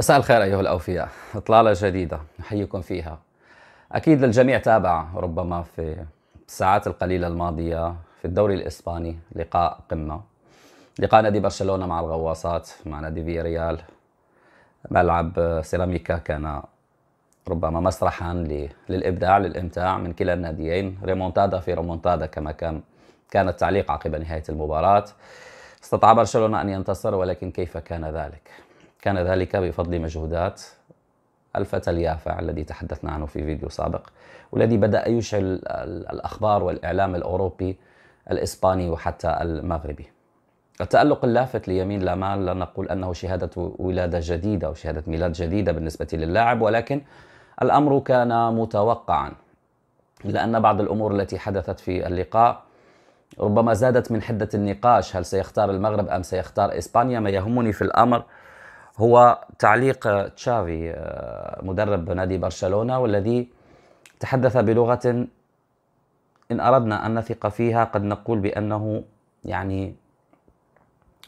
مساء الخير أيها الأوفياء إطلالة جديدة نحييكم فيها أكيد الجميع تابع ربما في الساعات القليلة الماضية في الدوري الإسباني لقاء قمة لقاء نادي برشلونة مع الغواصات مع نادي فيا ريال ملعب سيراميكا كان ربما مسرحا للإبداع للإمتاع من كلا الناديين ريمونتادا في ريمونتادا كما كان كان التعليق عقب نهاية المباراة استطاع برشلونة أن ينتصر ولكن كيف كان ذلك؟ كان ذلك بفضل مجهودات الفتى اليافع الذي تحدثنا عنه في فيديو سابق والذي بدأ يشعل الأخبار والإعلام الأوروبي الإسباني وحتى المغربي التألق اللافت ليمين لامال لا نقول أنه شهادة ولادة جديدة أو شهادة ميلاد جديدة بالنسبة للاعب ولكن الأمر كان متوقعا إلا أن بعض الأمور التي حدثت في اللقاء ربما زادت من حدة النقاش هل سيختار المغرب أم سيختار إسبانيا ما يهمني في الأمر هو تعليق تشافي آه، مدرب نادي برشلونه والذي تحدث بلغه ان اردنا ان نثق فيها قد نقول بانه يعني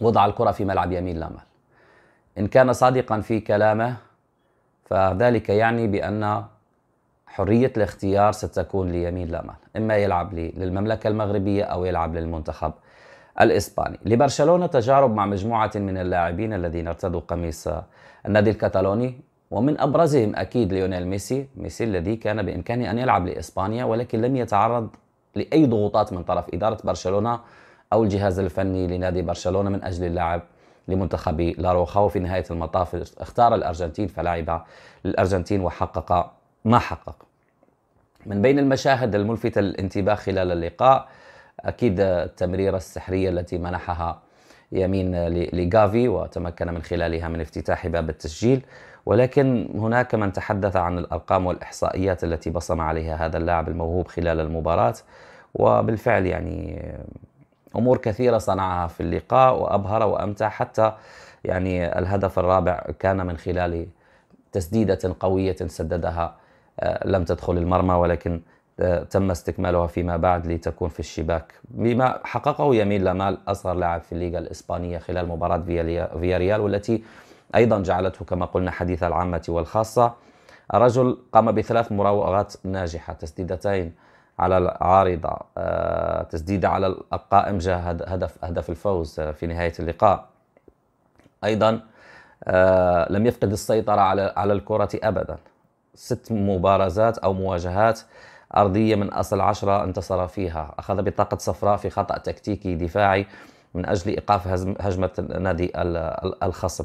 وضع الكره في ملعب يمين لامال ان كان صادقا في كلامه فذلك يعني بان حريه الاختيار ستكون ليمين لامال اما يلعب للمملكه المغربيه او يلعب للمنتخب الإسباني لبرشلونة تجارب مع مجموعة من اللاعبين الذين ارتدوا قميص النادي الكتالوني ومن أبرزهم أكيد ليونيل ميسي ميسي الذي كان بإمكانه أن يلعب لإسبانيا ولكن لم يتعرض لأي ضغوطات من طرف إدارة برشلونة أو الجهاز الفني لنادي برشلونة من أجل اللعب لمنتخب لاروخا وفي نهاية المطاف اختار الأرجنتين فلعب للأرجنتين وحقق ما حقق من بين المشاهد الملفتة للانتباه خلال اللقاء أكيد التمريرة السحرية التي منحها يمين لجافي وتمكن من خلالها من افتتاح باب التسجيل ولكن هناك من تحدث عن الأرقام والإحصائيات التي بصم عليها هذا اللاعب الموهوب خلال المباراة وبالفعل يعني أمور كثيرة صنعها في اللقاء وأبهر وأمتع حتى يعني الهدف الرابع كان من خلال تسديدة قوية سددها آه، لم تدخل المرمى ولكن تم استكمالها فيما بعد لتكون في الشباك بما حققه يمين لامال أصغر لاعب في الليغا الإسبانية خلال مباراة فياريال والتي أيضا جعلته كما قلنا حديث العامة والخاصة الرجل قام بثلاث مراوغات ناجحة تسديدتين على العارضة آه، تسديدة على القائم جاء هدف هدف الفوز آه، في نهاية اللقاء أيضا آه، لم يفقد السيطرة على على الكرة أبدا ست مبارزات أو مواجهات أرضية من أصل عشرة انتصر فيها أخذ بطاقة صفراء في خطأ تكتيكي دفاعي من أجل إيقاف هجمة نادي الخصم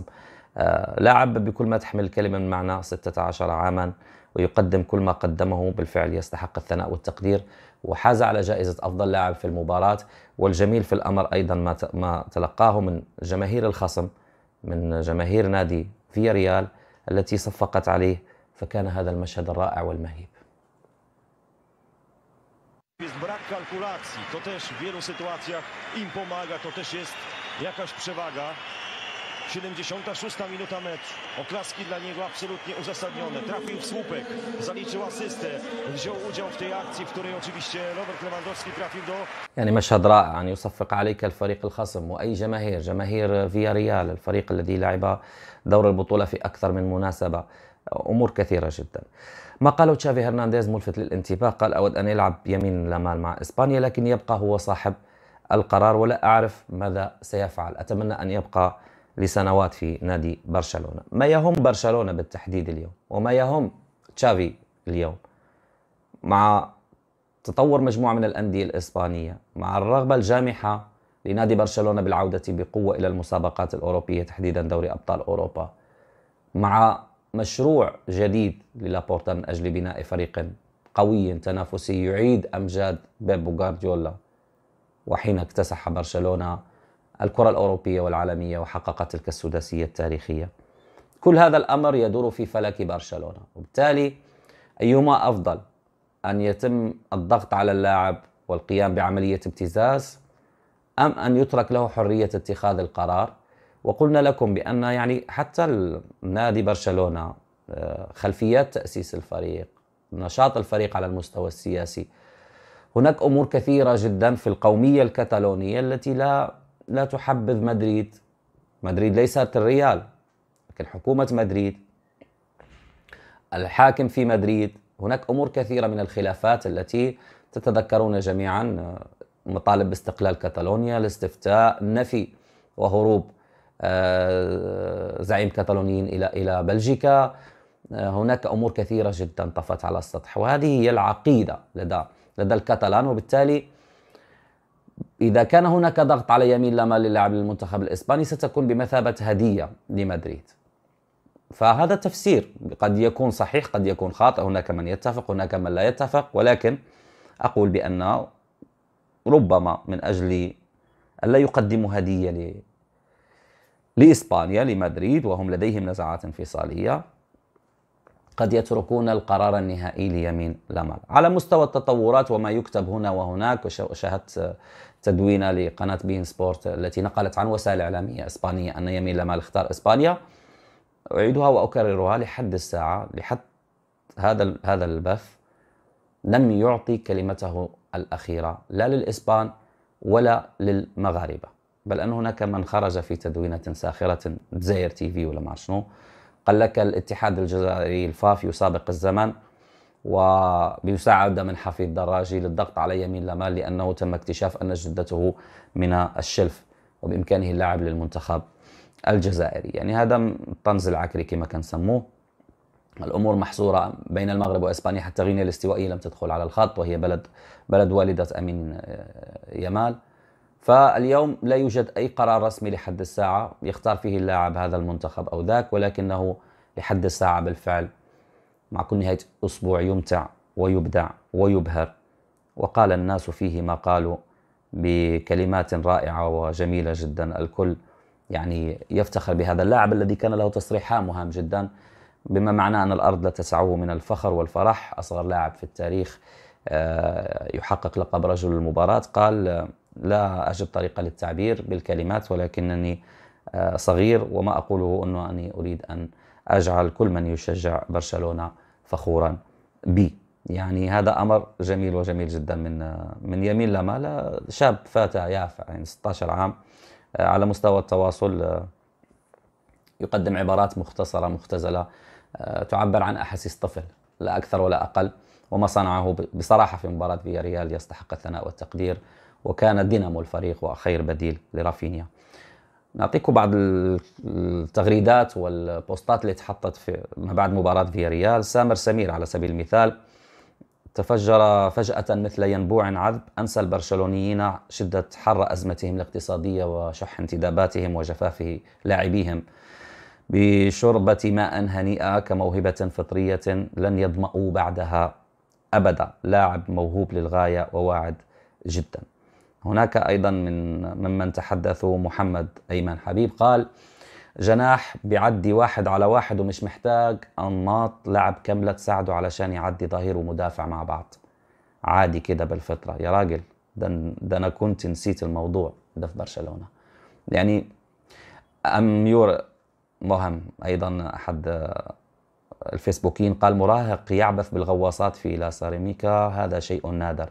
آه، لاعب بكل ما تحمل الكلمة من معنى 16 عاما ويقدم كل ما قدمه بالفعل يستحق الثناء والتقدير وحاز على جائزة أفضل لاعب في المباراة والجميل في الأمر أيضا ما تلقاه من جماهير الخصم من جماهير نادي فيا ريال التي صفقت عليه فكان هذا المشهد الرائع والمهيب Jest brak kalkulacji, to też w wielu sytuacjach im pomaga, to też jest jakaś przewaga. 76 minuta mecz. Oklaski dla niego absolutnie uzasadnione. Trafił w słupek, zaliczył asystę, wziął udział w tej akcji, w której oczywiście Robert Lewandowski trafił do... يعني مشهد رائع يعني يصفق عليك الفريق الخصم وأي جماهير جماهير فياريال الفريق الذي لعب دور البطولة في أكثر من مناسبة امور كثيره جدا ما قاله تشافي هرنانديز ملفت للانتباه قال اود ان يلعب يمين لامال مع اسبانيا لكن يبقى هو صاحب القرار ولا اعرف ماذا سيفعل اتمنى ان يبقى لسنوات في نادي برشلونه ما يهم برشلونه بالتحديد اليوم وما يهم تشافي اليوم مع تطور مجموعه من الانديه الاسبانيه مع الرغبه الجامحه لنادي برشلونه بالعوده بقوه الى المسابقات الاوروبيه تحديدا دوري ابطال اوروبا مع مشروع جديد للابورتا من أجل بناء فريق قوي تنافسي يعيد أمجاد بيب غارديولا وحين اكتسح برشلونة الكرة الأوروبية والعالمية وحقق تلك السداسية التاريخية كل هذا الأمر يدور في فلك برشلونة وبالتالي أيهما أفضل أن يتم الضغط على اللاعب والقيام بعملية ابتزاز أم أن يترك له حرية اتخاذ القرار وقلنا لكم بأن يعني حتى نادي برشلونة آه، خلفيات تأسيس الفريق نشاط الفريق على المستوى السياسي هناك أمور كثيرة جدا في القومية الكتالونية التي لا لا تحبذ مدريد مدريد ليست الريال لكن حكومة مدريد الحاكم في مدريد هناك أمور كثيرة من الخلافات التي تتذكرون جميعا آه، مطالب باستقلال كتالونيا الاستفتاء النفي وهروب آه، زعيم كاتالونيين إلى إلى بلجيكا آه، هناك أمور كثيرة جدا طفت على السطح وهذه هي العقيدة لدى لدى الكاتالان وبالتالي إذا كان هناك ضغط على يمين لما للاعب للمنتخب الإسباني ستكون بمثابة هدية لمدريد فهذا تفسير قد يكون صحيح قد يكون خاطئ هناك من يتفق هناك من لا يتفق ولكن أقول بأن ربما من أجل ألا يقدموا هدية لإسبانيا لمدريد وهم لديهم نزعات انفصالية قد يتركون القرار النهائي ليمين لامال على مستوى التطورات وما يكتب هنا وهناك وشاهدت تدوينة لقناة بين سبورت التي نقلت عن وسائل إعلامية إسبانية أن يمين لامال اختار إسبانيا أعيدها وأكررها لحد الساعة لحد هذا هذا البث لم يعطي كلمته الأخيرة لا للإسبان ولا للمغاربة بل أن هناك من خرج في تدوينة ساخرة دزاير تي في ولا ما شنو قال لك الاتحاد الجزائري الفاف يسابق الزمن وبمساعدة من حفيد دراجي للضغط على يمين لمال لأنه تم اكتشاف أن جدته من الشلف وبإمكانه اللعب للمنتخب الجزائري يعني هذا طنز العكري كما كنسموه الامور محصوره بين المغرب واسبانيا حتى غينيا الاستوائيه لم تدخل على الخط وهي بلد بلد والده امين آه، يمال فاليوم لا يوجد أي قرار رسمي لحد الساعة يختار فيه اللاعب هذا المنتخب أو ذاك ولكنه لحد الساعة بالفعل مع كل نهاية أسبوع يمتع ويبدع ويبهر وقال الناس فيه ما قالوا بكلمات رائعة وجميلة جدا الكل يعني يفتخر بهذا اللاعب الذي كان له تصريح هام جدا بما معناه أن الأرض لا تسعه من الفخر والفرح أصغر لاعب في التاريخ آه، يحقق لقب رجل المباراة قال لا أجد طريقة للتعبير بالكلمات ولكنني آه، صغير وما أقوله أنه أني أريد أن أجعل كل من يشجع برشلونة فخورا بي يعني هذا أمر جميل وجميل جدا من آه، من يمين لمال شاب فتى يافع يعني 16 عام آه، على مستوى التواصل يقدم عبارات مختصرة مختزلة تعبر عن أحاسيس طفل لا أكثر ولا أقل وما صنعه بصراحة في مباراة فياريال يستحق الثناء والتقدير وكان دينامو الفريق وخير بديل لرافينيا نعطيكم بعض التغريدات والبوستات اللي تحطت في ما بعد مباراة فياريال سامر سمير على سبيل المثال تفجر فجأة مثل ينبوع عذب أنسى البرشلونيين شدة حر أزمتهم الاقتصادية وشح انتداباتهم وجفاف لاعبيهم بشربة ماء هنيئة كموهبة فطرية لن يظمأوا بعدها أبدا لاعب موهوب للغاية وواعد جدا هناك أيضا من ممن تحدثوا محمد أيمن حبيب قال جناح بيعدي واحد على واحد ومش محتاج أنماط لعب كاملة تساعده علشان يعدي ظهير ومدافع مع بعض عادي كده بالفطرة يا راجل ده, أنا كنت نسيت الموضوع ده في برشلونة يعني أميور مهم أيضا أحد الفيسبوكيين قال مراهق يعبث بالغواصات في لا هذا شيء نادر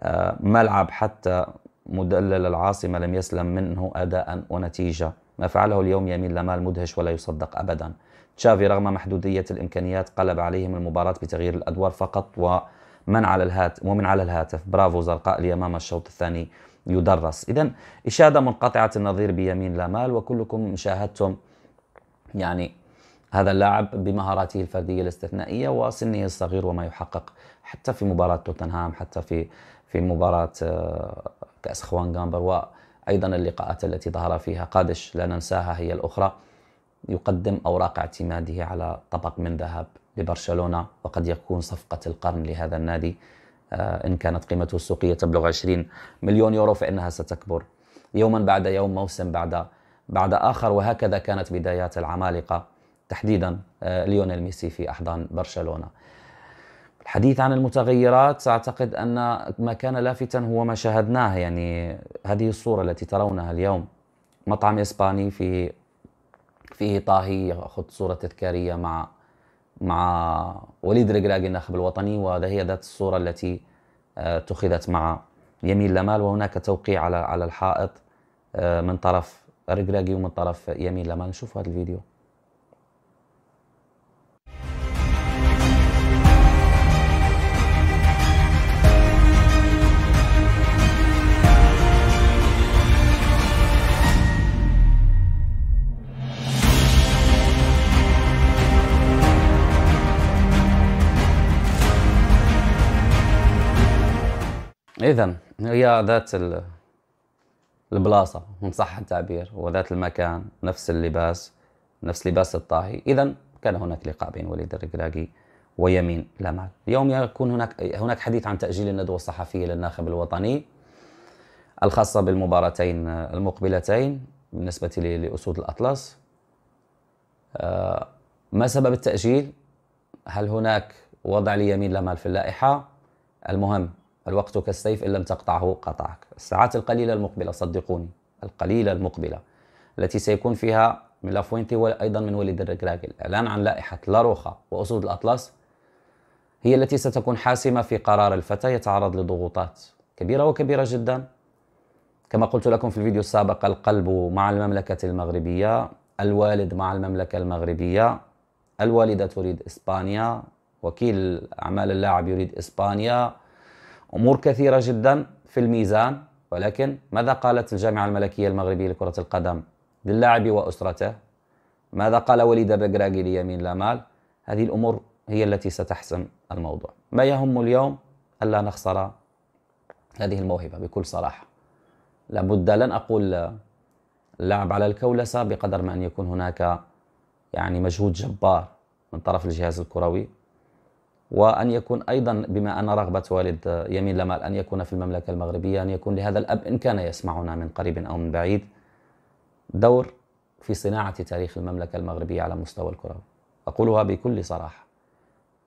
آه، ملعب حتى مدلل العاصمة لم يسلم منه أداء ونتيجة ما فعله اليوم يمين لمال مدهش ولا يصدق أبدا تشافي رغم محدودية الإمكانيات قلب عليهم المباراة بتغيير الأدوار فقط ومن على الهاتف ومن على الهاتف برافو زرقاء اليمامة الشوط الثاني يدرس إذا إشادة منقطعة النظير بيمين لمال وكلكم شاهدتم يعني هذا اللاعب بمهاراته الفردية الاستثنائية وسنه الصغير وما يحقق حتى في مباراة توتنهام حتى في في مباراة آه، كأس خوان غامبر وأيضا اللقاءات التي ظهر فيها قادش لا ننساها هي الأخرى يقدم أوراق اعتماده على طبق من ذهب لبرشلونة وقد يكون صفقة القرن لهذا النادي آه، إن كانت قيمته السوقية تبلغ 20 مليون يورو فإنها ستكبر يوما بعد يوم موسم بعد بعد آخر وهكذا كانت بدايات العمالقة تحديدا آه، ليونيل ميسي في أحضان برشلونة الحديث عن المتغيرات أعتقد أن ما كان لافتا هو ما شاهدناه يعني هذه الصورة التي ترونها اليوم مطعم إسباني في فيه طاهي يأخذ صورة تذكارية مع مع وليد رجلاج الناخب الوطني هي ذات الصورة التي آه، اتخذت مع يمين لمال وهناك توقيع على على الحائط آه، من طرف رقراقي ومن طرف يمين لمال نشوف هذا الفيديو اذا هي ذات البلاصه ان صح التعبير وذات المكان نفس اللباس نفس لباس الطاهي اذا كان هناك لقاء بين وليد الركراكي ويمين لمال اليوم يكون هناك هناك حديث عن تأجيل الندوة الصحفية للناخب الوطني الخاصة بالمباراتين المقبلتين بالنسبة لأسود الأطلس آه، ما سبب التأجيل؟ هل هناك وضع ليمين لمال في اللائحة؟ المهم الوقت كالسيف إن لم تقطعه قطعك الساعات القليلة المقبلة صدقوني القليلة المقبلة التي سيكون فيها من لافوينتي طيب وأيضا من وليد الركراكي الإعلان عن لائحة لاروخا وأسود الأطلس هي التي ستكون حاسمة في قرار الفتى يتعرض لضغوطات كبيرة وكبيرة جدا كما قلت لكم في الفيديو السابق القلب مع المملكة المغربية الوالد مع المملكة المغربية الوالدة تريد إسبانيا وكيل أعمال اللاعب يريد إسبانيا أمور كثيرة جدا في الميزان ولكن ماذا قالت الجامعة الملكية المغربية لكرة القدم للاعب وأسرته ماذا قال وليد الركراكي ليمين لامال هذه الأمور هي التي ستحسم الموضوع ما يهم اليوم ألا نخسر هذه الموهبة بكل صراحة لابد لن أقول اللعب على الكولسة بقدر ما أن يكون هناك يعني مجهود جبار من طرف الجهاز الكروي وأن يكون أيضا بما أن رغبة والد يمين لمال أن يكون في المملكة المغربية أن يكون لهذا الأب إن كان يسمعنا من قريب أو من بعيد دور في صناعة تاريخ المملكة المغربية على مستوى الكره أقولها بكل صراحة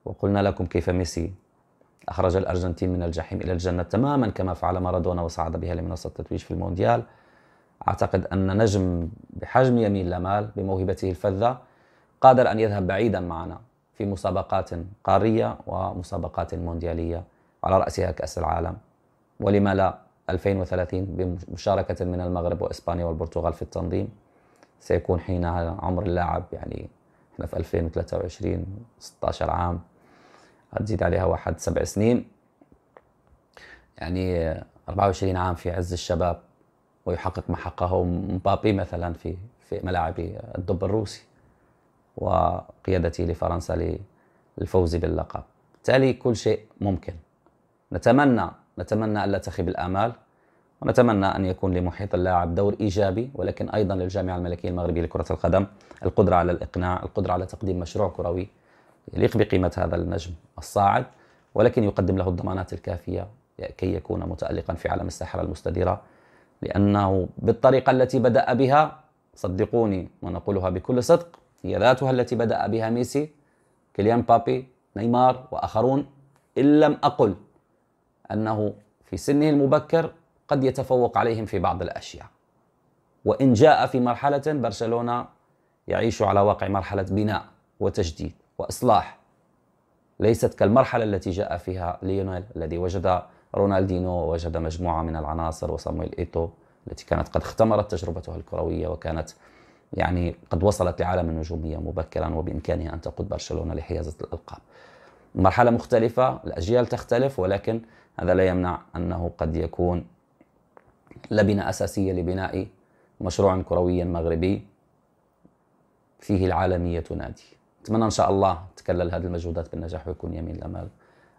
وقلنا لكم كيف ميسي أخرج الأرجنتين من الجحيم إلى الجنة تماما كما فعل مارادونا وصعد بها لمنصة التتويج في المونديال أعتقد أن نجم بحجم يمين لمال بموهبته الفذة قادر أن يذهب بعيدا معنا في مسابقات قارية ومسابقات مونديالية على رأسها كأس العالم ولما لا 2030 بمشاركة من المغرب وإسبانيا والبرتغال في التنظيم سيكون حينها عمر اللاعب يعني احنا في 2023 16 عام هتزيد عليها واحد سبع سنين يعني 24 عام في عز الشباب ويحقق ما حققه مبابي مثلا في في ملاعب الدب الروسي وقيادته لفرنسا للفوز باللقب بالتالي كل شيء ممكن نتمنى نتمنى ألا تخيب الآمال ونتمنى أن يكون لمحيط اللاعب دور إيجابي ولكن أيضا للجامعة الملكية المغربية لكرة القدم القدرة على الإقناع القدرة على تقديم مشروع كروي يليق بقيمة هذا النجم الصاعد ولكن يقدم له الضمانات الكافية كي يكون متألقا في عالم الساحرة المستديرة لأنه بالطريقة التي بدأ بها صدقوني ونقولها بكل صدق هي ذاتها التي بدأ بها ميسي كيليان بابي نيمار وآخرون إن لم أقل أنه في سنه المبكر قد يتفوق عليهم في بعض الأشياء وإن جاء في مرحلة برشلونة يعيش على واقع مرحلة بناء وتجديد وإصلاح ليست كالمرحلة التي جاء فيها ليونيل الذي وجد رونالدينو ووجد مجموعة من العناصر وصامويل إيتو التي كانت قد اختمرت تجربتها الكروية وكانت يعني قد وصلت لعالم النجومية مبكرا وبإمكانها أن تقود برشلونة لحيازة الألقاب مرحلة مختلفة الأجيال تختلف ولكن هذا لا يمنع أنه قد يكون لبنة أساسية لبناء مشروع كروي مغربي فيه العالمية تنادي أتمنى إن شاء الله تكلل هذه المجهودات بالنجاح ويكون يمين الأمال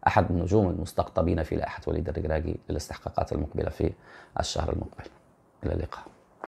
أحد النجوم المستقطبين في لائحة وليد الركراكي للاستحقاقات المقبلة في الشهر المقبل إلى اللقاء